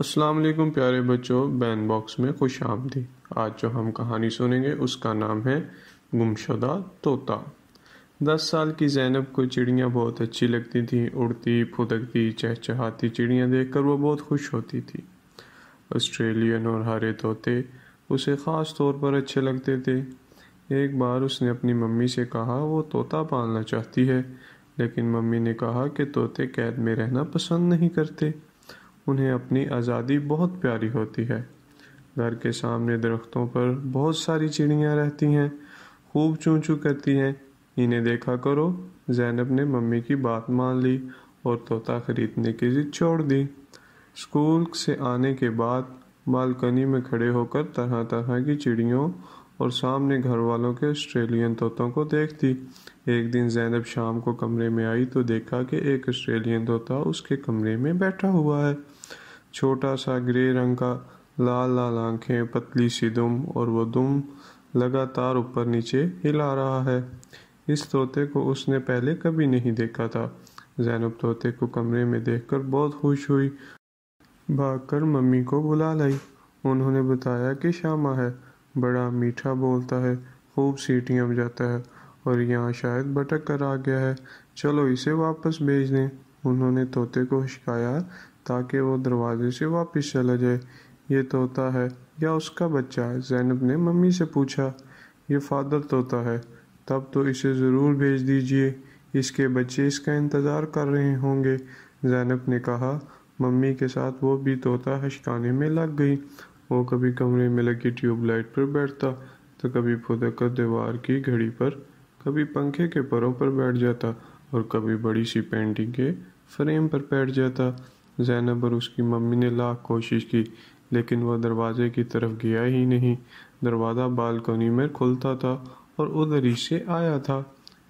अस्सलाम वालेकुम प्यारे बच्चों बैन बॉक्स में खुश आमदी आज जो हम कहानी सुनेंगे उसका नाम है गुमशुदा तोता दस साल की जैनब को चिड़ियाँ बहुत अच्छी लगती थीं उड़ती फुदकती चहचहाती चिड़ियाँ देखकर वह बहुत खुश होती थी ऑस्ट्रेलियन और हरे तोते उसे ख़ास तौर पर अच्छे लगते थे एक बार उसने अपनी मम्मी से कहा वो तोता पालना चाहती है लेकिन मम्मी ने कहा कि तोते कैद में रहना पसंद नहीं करते उन्हें अपनी आज़ादी बहुत प्यारी होती है घर के सामने दरख्तों पर बहुत सारी चिड़ियाँ रहती हैं खूब चू चू करती हैं इन्हें देखा करो जैनब ने मम्मी की बात मान ली और तोता खरीदने की जिद छोड़ दी स्कूल से आने के बाद बालकनी में खड़े होकर तरह तरह की चिड़ियों और सामने घर वालों के ऑस्ट्रेलियन तोतों को देखती एक दिन जैनब शाम को कमरे में आई तो देखा कि एक ऑस्ट्रेलियन तोता उसके कमरे में बैठा हुआ है छोटा सा ग्रे रंग का लाल लाल आंखें पतली सी दुम और वो दुम लगातार ऊपर नीचे हिला रहा है इस तोते को उसने पहले कभी नहीं देखा था जैनब तोते को कमरे में देखकर बहुत खुश हुई भागकर मम्मी को बुला लाई उन्होंने बताया कि श्यामा है बड़ा मीठा बोलता है खूब सीटियाँ बजाता है और यहाँ शायद भटक कर आ गया है चलो इसे वापस भेज दें उन्होंने तोते को शिकाया ताकि वो दरवाजे से वापस चला जाए ये तोता है या उसका बच्चा है जैनब ने मम्मी से पूछा ये फादर तोता है तब तो इसे ज़रूर भेज दीजिए इसके बच्चे इसका इंतज़ार कर रहे होंगे जैनब ने कहा मम्मी के साथ वो भी तोता हशकाने में लग गई वो कभी कमरे में लगी ट्यूबलाइट पर बैठता तो कभी फुदक दीवार की घड़ी पर कभी पंखे के परों पर बैठ जाता और कभी बड़ी सी पेंटिंग के फ्रेम पर बैठ जाता जैनब और उसकी मम्मी ने लाख कोशिश की लेकिन वह दरवाजे की तरफ गया ही नहीं दरवाज़ा बालकोनी में खुलता था और उधर ही से आया था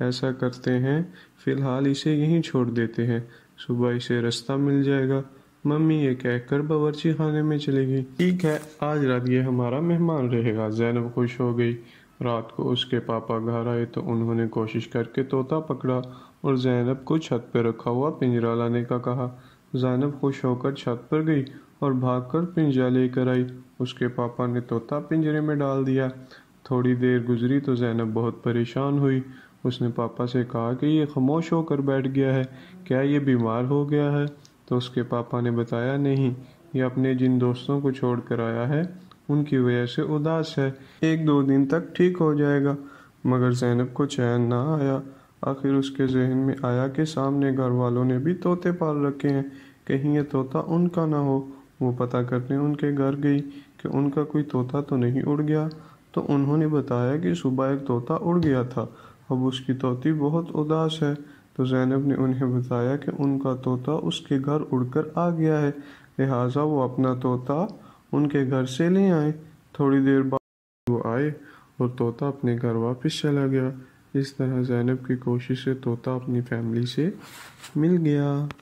ऐसा करते हैं फ़िलहाल इसे यहीं छोड़ देते हैं सुबह इसे रास्ता मिल जाएगा मम्मी ये कहकर बावर्ची खाने में चली गई ठीक है आज रात ये हमारा मेहमान रहेगा जैनब खुश हो गई रात को उसके पापा घर आए तो उन्होंने कोशिश करके तोता पकड़ा और जैनब को छत पर रखा हुआ पिंजरा लाने का कहा जैनब खुश होकर छत पर गई और भागकर पिंजरा लेकर आई उसके पापा ने तोता पिंजरे में डाल दिया थोड़ी देर गुजरी तो जैनब बहुत परेशान हुई उसने पापा से कहा कि ये खामोश होकर बैठ गया है क्या ये बीमार हो गया है तो उसके पापा ने बताया नहीं ये अपने जिन दोस्तों को छोड़ कर आया है उनकी वजह से उदास है एक दो दिन तक ठीक हो जाएगा मगर जैनब को चैन ना आया आखिर उसके जहन में आया कि सामने घर वालों ने भी तोते पाल रखे हैं कहीं ये तोता उनका ना हो वो पता करने उनके घर गई कि उनका कोई तोता तो नहीं उड़ गया तो उन्होंने बताया कि सुबह एक तोता उड़ गया था अब उसकी तोती बहुत उदास है तो ज़ैनब ने उन्हें बताया कि उनका तोता उसके घर उड़कर आ गया है लिहाजा वो अपना तोता उनके घर से ले आए थोड़ी देर बाद वो आए और तोता अपने घर वापस चला गया इस तरह जैनब की कोशिश से तोता अपनी फैमिली से मिल गया